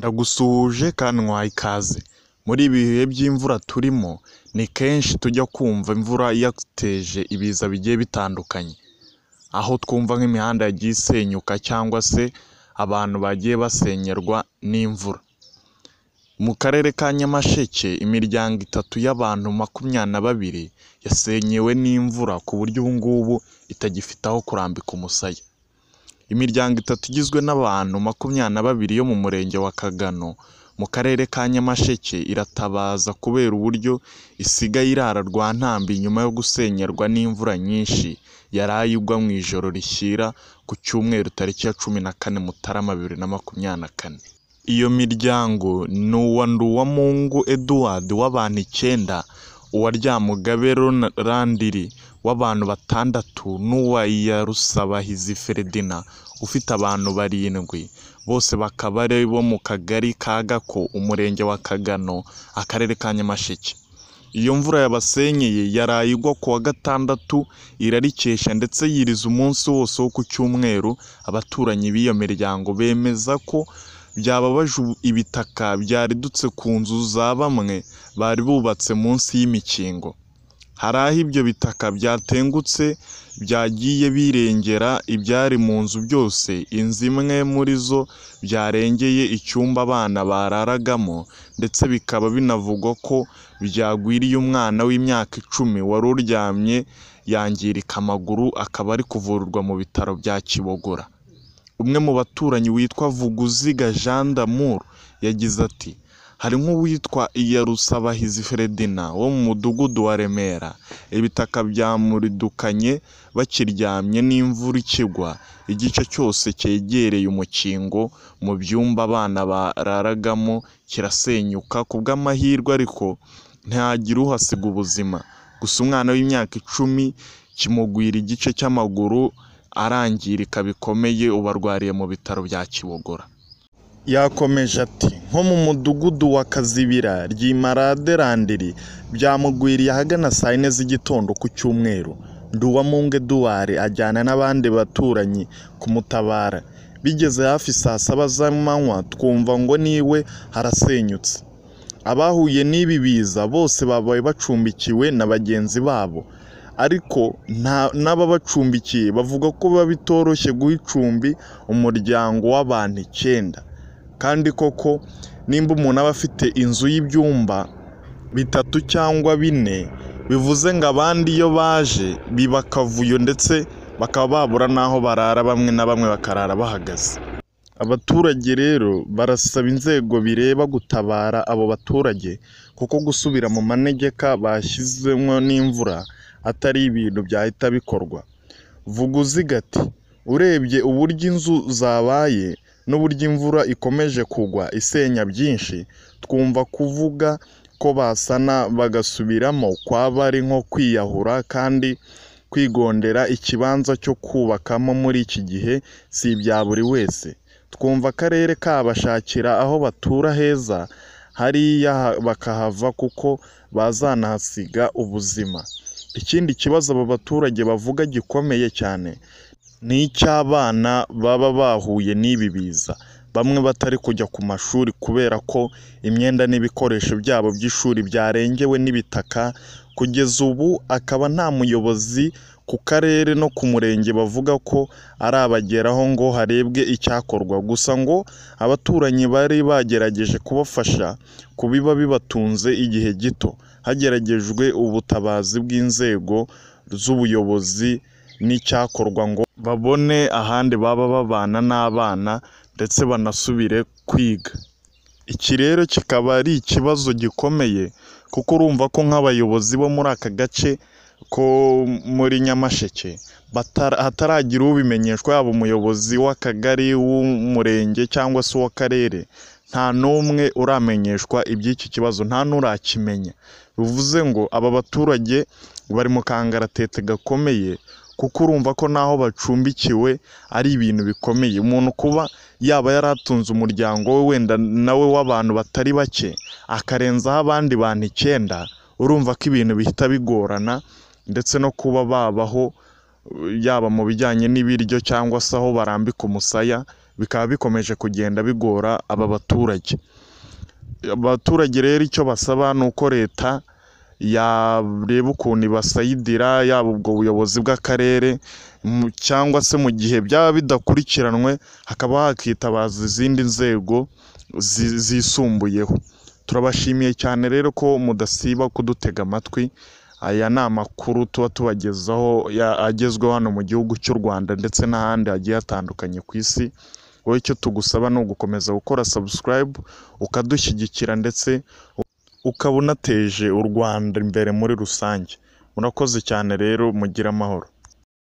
Ndagusuhuje kandi nkwaye ikaze, muri ibi bihe by'imvura turimo ni kenshi tujya kumva imvura yateje ibiza bigiye bitandukanye, aho twumva nk'imihanda yagiye isenyuka cyangwa se abantu bagiye basenyerwa n'imvura. Mu karere ka Nyamasheke imiryango itatu y'abantu makumyabiri na babiri yasenyewe n'imvura ku buryo ubu ngubu itagifite aho kurambika umusaya. Imiryango itatu igizwe n'abantu makumyabiri na babiri yo mu Murenge wa Kagano mu Karere ka Nyamasheke iratabaza kubera uburyo isigaye irara rwa nyuma yo gusenyerwa n'imvura nyinshi yaraye igwa mu ijoro rishyira ku Cyumweru tariki ya cumi na kane Mutarama bibiri na makumyabiri na kane. Iyo miryango ni uwa Nduwamungu Edouard w'abantu icyenda, uwa Ryaamugabe Landiri w'abantu batandatu n'uwa Yarusabahizi Feredina ufite abantu barindwi bose bakaba ari bo mu kagari ka Gako umurenge wa Kagano akarere ka Nyamasheke iyo mvura yabasenyeye yaraye igwa ku wa gatandatu irarikesha ndetse yiriza umunsi wose wo ku cyumweru abaturanyi b'iyo miryango bemeza ko byababaje ibitaka byaridutse ku nzu za bamwe bari bubatse munsi y'imikingo hari aho ibyo bitaka byatengutse byagiye birengera ibyari mu nzu byose, inzu imwe muri zo byarengeye icyumba abana bararagamo ndetse bikaba binavugwa ko byagwiriye umwana w'imyaka icumi wari uryamye yangirika amaguru, akaba ari kuvurwa mu bitaro bya Kibogora. Umwe mu baturanyi witwa Vuguziga Jean d'Amour yagize ati hari nk'uwitwa Iyarusabahizi Feredina wo mu mudugudu wa Remera ibitaka byamuridukanye bakiryamye n'imvura ikigwa igice cyose cyegereye umukingo mu byumba abana bararagamo kirasenyuka kubw'amahirwe ariko ntihagira uhasiga ubuzima gusa umwana w'imyaka icumi kimugwira igice cy'amaguru arangirika bikomeye ubarwariye mu bitaro bya Kibogora. Yakomeje ati “Nko mu mudugudu wa Kazibira ry’imaraderandiri Landiri byamugwiriye ahagana saa yine z'igitondo ku cyumweru Nduwamungu Edouard ajyana n'abandi baturanyi kumutabara bigeze hafi saa saba z'amanywa twumva ngo niwe harasenyutse abahuye n'ibi biza bose babaye bacumbikiwe na bagenzi babo ariko n'ababacumbikiye bavuga ko biba bitoroshye guha icumbi umuryango w'abantu icyenda kandi koko nimba umuntu aba afite inzu y'ibyumba bitatu cyangwa bine bivuze ngo abandi iyo baje biba akavuyo ndetse bakaba babura n'aho barara bamwe na bamwe bakarara bahagaze abaturage rero barasaba inzego bireba gutabara abo baturage kuko gusubira mu manegeka bashyizemo n'imvura atari ibintu byahita bikorwa vuga ati: urebye uburyo inzu zabaye n'uburyo imvura ikomeje kugwa isenya byinshi, twumva kuvuga ko basana bagasubiramo kwaba ari nko kwiyahura kandi kwigondera ikibanza cyo kubakamo muri iki gihe si ibya buri wese, twumva akarere kabashakira aho batura heza hariya bakahava kuko bazanahasiga ubuzima. Ikindi kibazo aba baturage bavuga gikomeye cyane ni icy'abana baba bahuye n'ibi biza, bamwe batari kujya ku mashuri kubera ko imyenda n'ibikoresho byabo by'ishuri byarengewe n'ibitaka, kugeza ubu akaba nta muyobozi ku karere no ku murenge bavuga ko ari abageraho ngo harebwe icyakorwa, gusa ngo abaturanyi bari bagerageje kubafasha ku biba bibatunze igihe gito, hageragejwe ubutabazi bw'inzego z'ubuyobozi n'icyakorwa ngo. babone ahandi baba babana n'abana ndetse banasubire kwiga. Iki rero kikaba ari ikibazo gikomeye kuko urumva ko nk'abayobozi bo muri aka gace ko muri Nyamasheke hataragira ubimenyeshwa yaba umuyobozi w'akagari, w’umurenge cyangwa se uw'akarere, nta n'umwe uramenyeshwa iby'iki kibazo, nta n'urakimenya. Bivuze ngo aba baturage bari mu kangaratete gakomeye. kuko urumva ko n'aho bacumbikiwe ari ibintu bikomeye, umuntu kuba yaba yaratunze umuryango we wenda nawe w'abantu batari bake, akarenzaho abandi bantu icyenda, urumva ko ibintu bihita bigorana ndetse no kuba babaho yaba mu bijyanye n'ibiryo cyangwa se aho barambika umusaya, bikaba bikomeje kugenda bigora aba baturage, abaturage rero icyo basaba ni uko Leta yareba ukuntu ibasayidira yaba ubwo buyobozi bw'akarere cyangwa se mu gihe byaba bidakurikiranwe hakaba hakitabazwa izindi nzego zisumbuyeho, turabashimiye cyane rero ko mudasiba kudutega amatwi, aya ni amakuru tuba tubagezaho agezweho hano mu gihugu cy'u Rwanda ndetse n'ahandi hagiye hatandukanye ku isi, wowe icyo tugusaba ni ugukomeza gukora sabusikarayibu ukadushyigikira ndetse... ukaba unateje u Rwanda imbere muri rusange, murakoze cyane rero mugire amahoro.